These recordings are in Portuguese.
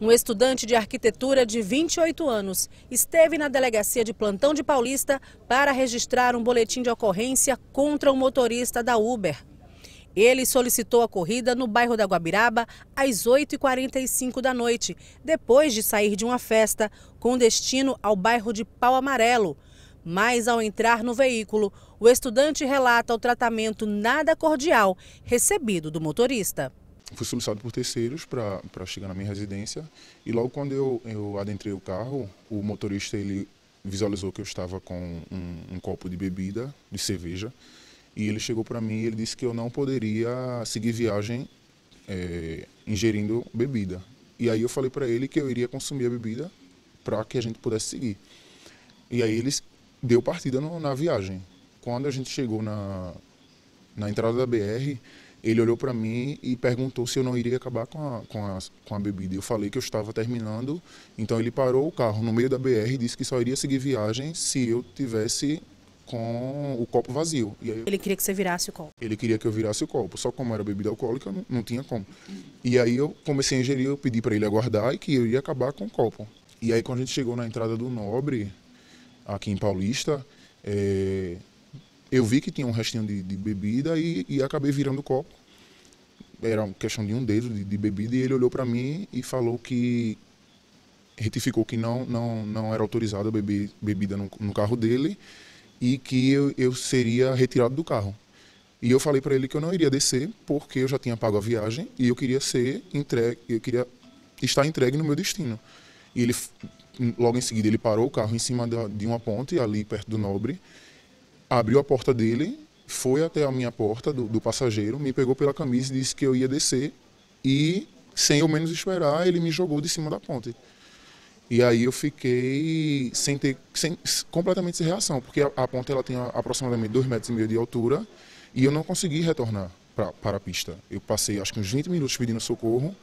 Um estudante de arquitetura de 28 anos esteve na delegacia de plantão de Paulista para registrar um boletim de ocorrência contra o um motorista da Uber. Ele solicitou a corrida no bairro da Guabiraba às 8h45 da noite, depois de sair de uma festa com destino ao bairro de Pau Amarelo. Mas ao entrar no veículo, o estudante relata o tratamento nada cordial recebido do motorista fui subsidiado por terceiros para chegar na minha residência. E logo quando eu, eu adentrei o carro, o motorista ele visualizou que eu estava com um, um copo de bebida, de cerveja. E ele chegou para mim e ele disse que eu não poderia seguir viagem é, ingerindo bebida. E aí eu falei para ele que eu iria consumir a bebida para que a gente pudesse seguir. E aí ele deu partida no, na viagem. Quando a gente chegou na, na entrada da BR, ele olhou para mim e perguntou se eu não iria acabar com a, com, a, com a bebida. Eu falei que eu estava terminando, então ele parou o carro no meio da BR e disse que só iria seguir viagem se eu tivesse com o copo vazio. Aí, ele queria que você virasse o copo? Ele queria que eu virasse o copo, só como era bebida alcoólica, não, não tinha como. E aí eu comecei a ingerir, eu pedi para ele aguardar e que eu ia acabar com o copo. E aí quando a gente chegou na entrada do Nobre, aqui em Paulista, é, eu vi que tinha um restinho de, de bebida e, e, acabei virando o copo. Era questão de um dedo de, de bebida e ele olhou para mim e falou que retificou que não não não era autorizada beber bebida no, no, carro dele e que eu, eu seria retirado do carro. E eu falei para ele que eu não iria descer porque eu já tinha pago a viagem e eu queria ser entregue, eu queria estar entregue no meu destino. E ele logo em seguida ele parou o carro em cima da, de uma ponte ali perto do Nobre abriu a porta dele, foi até a minha porta do, do passageiro, me pegou pela camisa e disse que eu ia descer. E, sem eu menos esperar, ele me jogou de cima da ponte. E aí eu fiquei sem ter, sem, completamente sem reação, porque a, a ponte ela tem aproximadamente 2,5 metros e meio de altura e eu não consegui retornar pra, para a pista. Eu passei acho que uns 20 minutos pedindo socorro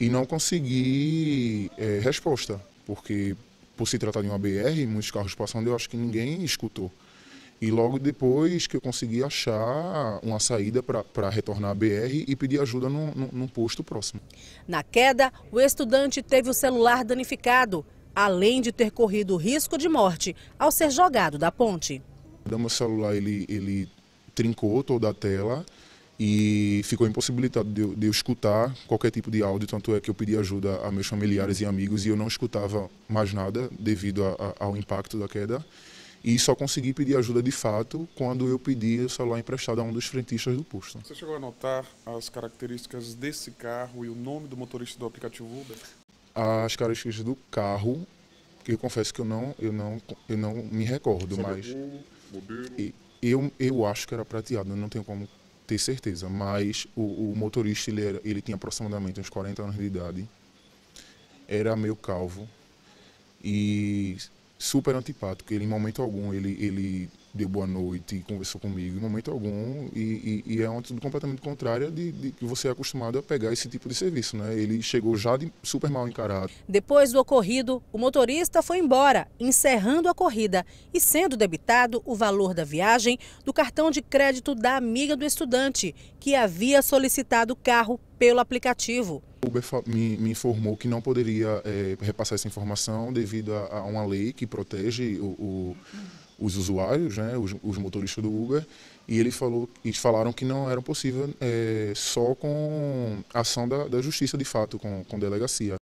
e não consegui é, resposta, porque por se tratar de uma BR, muitos carros passando, eu acho que ninguém escutou. E logo depois que eu consegui achar uma saída para retornar à BR e pedir ajuda num, num, num posto próximo. Na queda, o estudante teve o celular danificado, além de ter corrido risco de morte ao ser jogado da ponte. O então, meu celular ele, ele trincou toda a tela e ficou impossibilitado de eu, de eu, escutar qualquer tipo de áudio, tanto é que eu pedi ajuda a meus familiares e amigos e eu não escutava mais nada devido a, a, ao impacto da queda. E só consegui pedir ajuda de fato quando eu pedi o celular emprestado a um dos frentistas do posto. Você chegou a notar as características desse carro e o nome do motorista do aplicativo Uber? As características do carro, que eu confesso que eu não, eu não, eu não me recordo, Sabe mas. Modelo. Eu, eu acho que era prateado, não tenho como ter certeza, mas o, o motorista ele, era, ele tinha aproximadamente uns 40 anos de idade, era meio calvo e super antipático. Ele, em momento algum, ele, ele deu boa noite, conversou comigo, em momento algum, e, e, e é uma atitude completamente contrária de, de, que você é acostumado a pegar esse tipo de serviço, né? Ele chegou já de, super mal encarado. Depois do ocorrido, o motorista foi embora, encerrando a corrida e sendo debitado o valor da viagem do cartão de crédito da amiga do estudante, que havia solicitado o carro pelo aplicativo. O Uber me, me, informou que não poderia é, repassar essa informação devido a, a, uma lei que protege o, o os usuários, né, os, os motoristas do Uber, e ele falou, eles falaram que não era possível é, só com ação da, da justiça de fato, com, com delegacia.